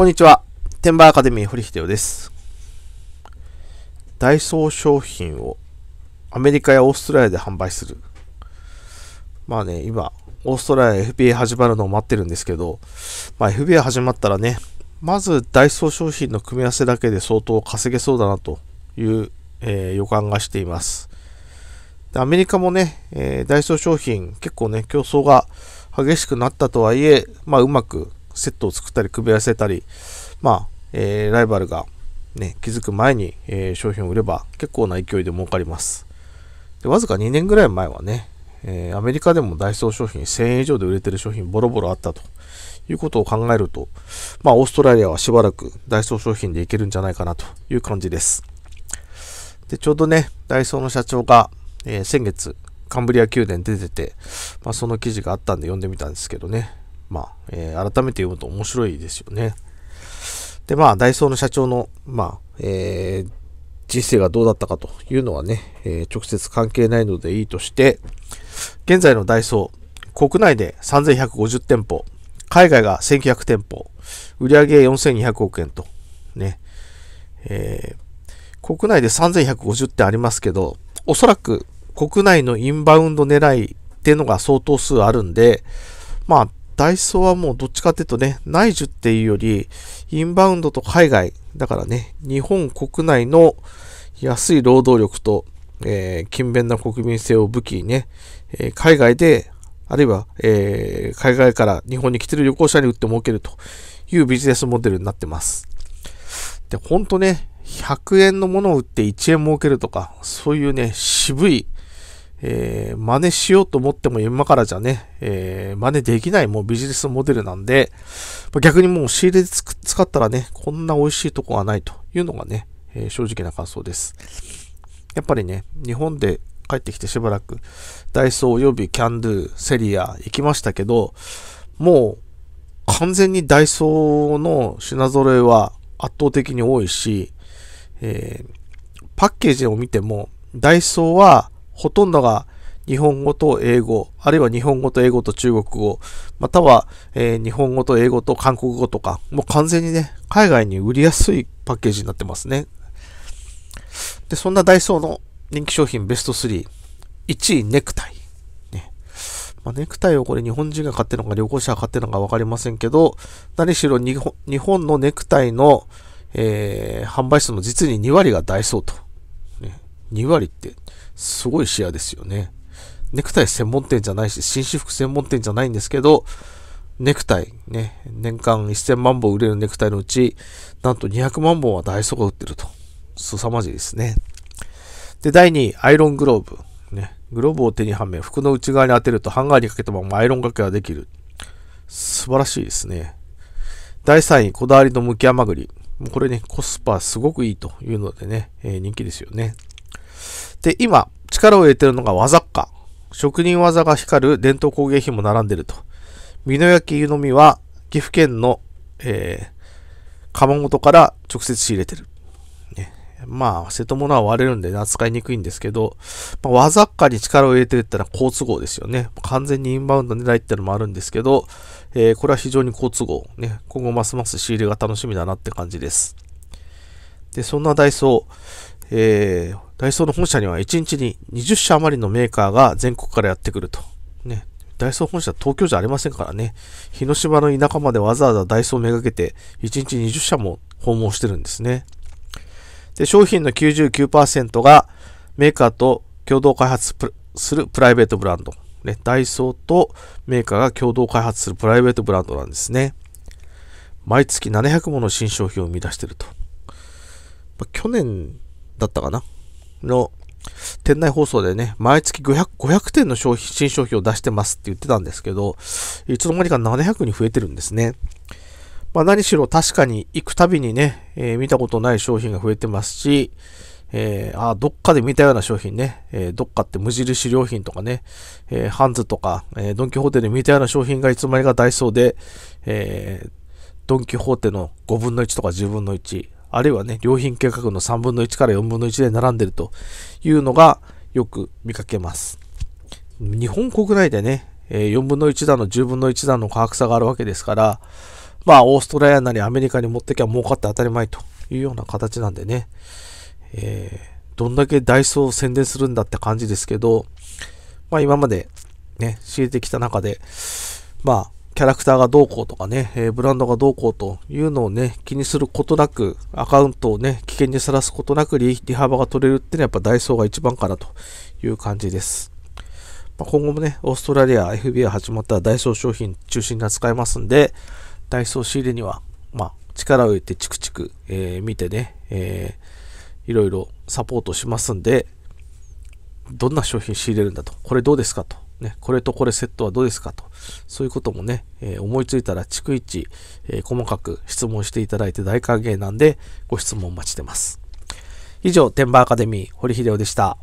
こんにちは。テンバーアカデミー堀秀夫です。ダイソー商品をアメリカやオーストラリアで販売する。まあね、今、オーストラリア FBA 始まるのを待ってるんですけど、まあ、FBA 始まったらね、まずダイソー商品の組み合わせだけで相当稼げそうだなという、えー、予感がしています。アメリカもね、えー、ダイソー商品結構ね、競争が激しくなったとはいえ、まあ、うまくセットを作ったり、組み合わせたり、まあ、えー、ライバルが、ね、気づく前に、えー、商品を売れば結構な勢いで儲かります。でわずか2年ぐらい前はね、えー、アメリカでもダイソー商品1000円以上で売れてる商品ボロボロあったということを考えると、まあ、オーストラリアはしばらくダイソー商品でいけるんじゃないかなという感じです。で、ちょうどね、ダイソーの社長が、えー、先月、カンブリア宮殿出てて、まあ、その記事があったんで読んでみたんですけどね、まあ、えー、改めて読むと面白いですよね。で、まあ、ダイソーの社長の、まあ、えー、人生がどうだったかというのはね、えー、直接関係ないのでいいとして、現在のダイソー、国内で3150店舗、海外が1900店舗、売上4200億円と、ね、えー、国内で3150てありますけど、おそらく国内のインバウンド狙いっていうのが相当数あるんで、まあ、ダイソーはもうどっちかっていうとね、内需っていうより、インバウンドと海外、だからね、日本国内の安い労働力と、えー、勤勉な国民性を武器にね、えー、海外で、あるいは、えー、海外から日本に来てる旅行者に売って儲けるというビジネスモデルになってます。で、ほんとね、100円のものを売って1円儲けるとか、そういうね、渋いえー、真似しようと思っても今からじゃね、えー、真似できないもうビジネスモデルなんで、逆にもう仕入れで使ったらね、こんな美味しいとこがないというのがね、えー、正直な感想です。やっぱりね、日本で帰ってきてしばらく、ダイソー及びキャンドゥ、セリア行きましたけど、もう完全にダイソーの品揃えは圧倒的に多いし、えー、パッケージを見ても、ダイソーはほとんどが日本語と英語、あるいは日本語と英語と中国語、または、えー、日本語と英語と韓国語とか、もう完全にね、海外に売りやすいパッケージになってますね。で、そんなダイソーの人気商品ベスト3。1位、ネクタイ。ね。まあ、ネクタイをこれ日本人が買ってるのか旅行者が買ってるのかわかりませんけど、何しろ日本のネクタイの、えー、販売数の実に2割がダイソーと。ね、2割ってすごい視野ですよね。ネクタイ専門店じゃないし、紳士服専門店じゃないんですけど、ネクタイ、ね、年間1000万本売れるネクタイのうち、なんと200万本はダイソーが売ってると。凄まじいですね。で、第2位、アイロングローブ。ね、グローブを手にはめ、服の内側に当てるとハンガーにかけたままアイロン掛けができる。素晴らしいですね。第3位、こだわりのむきまぐり。これね、コスパすごくいいというのでね、えー、人気ですよね。で、今、力を入れてるのが技っか。職人技が光る伝統工芸品も並んでると。美濃焼湯飲みは、岐阜県の、えー、窯元から直接仕入れてる。ね、まあ、瀬戸物は割れるんで、扱いにくいんですけど、まあ、かに力を入れてるってのは好都合ですよね。完全にインバウンド狙いってのもあるんですけど、えー、これは非常に好都合。ね、今後ますます仕入れが楽しみだなって感じです。で、そんなダイソー、えー、ダイソーの本社には1日に20社余りのメーカーが全国からやってくると。ね。ダイソー本社東京じゃありませんからね。広島の田舎までわざわざダイソーめがけて1日20社も訪問してるんですね。で、商品の99%がメーカーと共同開発するプライベートブランド。ね、ダイソーとメーカーが共同開発するプライベートブランドなんですね。毎月700もの新商品を生み出してると。ま去年だったかなの店内放送でね、毎月500、500点の商品、新商品を出してますって言ってたんですけど、いつの間にか700に増えてるんですね。まあ何しろ確かに行くたびにね、えー、見たことない商品が増えてますし、えー、あ、どっかで見たような商品ね、えー、どっかって無印良品とかね、えー、ハンズとか、えドンキホーテで見たような商品がいつまにかダイソーで、えドンキホーテの5分の1とか10分の1、あるいはね、良品計画の3分の1から4分の1で並んでるというのがよく見かけます。日本国内でね、4分の1だの10分の1だの価格差があるわけですから、まあ、オーストラリアなりアメリカに持ってきゃ儲かって当たり前というような形なんでね、えー、どんだけダイソーを宣伝するんだって感じですけど、まあ今までね、教れてきた中で、まあ、キャラクターがどうこうとかね、えー、ブランドがどうこうというのをね、気にすることなく、アカウントをね、危険にさらすことなく利、利幅が取れるっていうのはやっぱダイソーが一番かなという感じです。まあ、今後もね、オーストラリア、f b i 始まったらダイソー商品中心に扱いますんで、ダイソー仕入れには、まあ、力を入れてチクチク、えー、見てね、えー、いろいろサポートしますんで、どんな商品仕入れるんだと、これどうですかとね、これとこれセットはどうですかと、そういうこともね、えー、思いついたら逐一、えー、細かく質問していただいて大歓迎なんで、ご質問お待ちしてます。以上、天馬アカデミー、堀秀夫でした。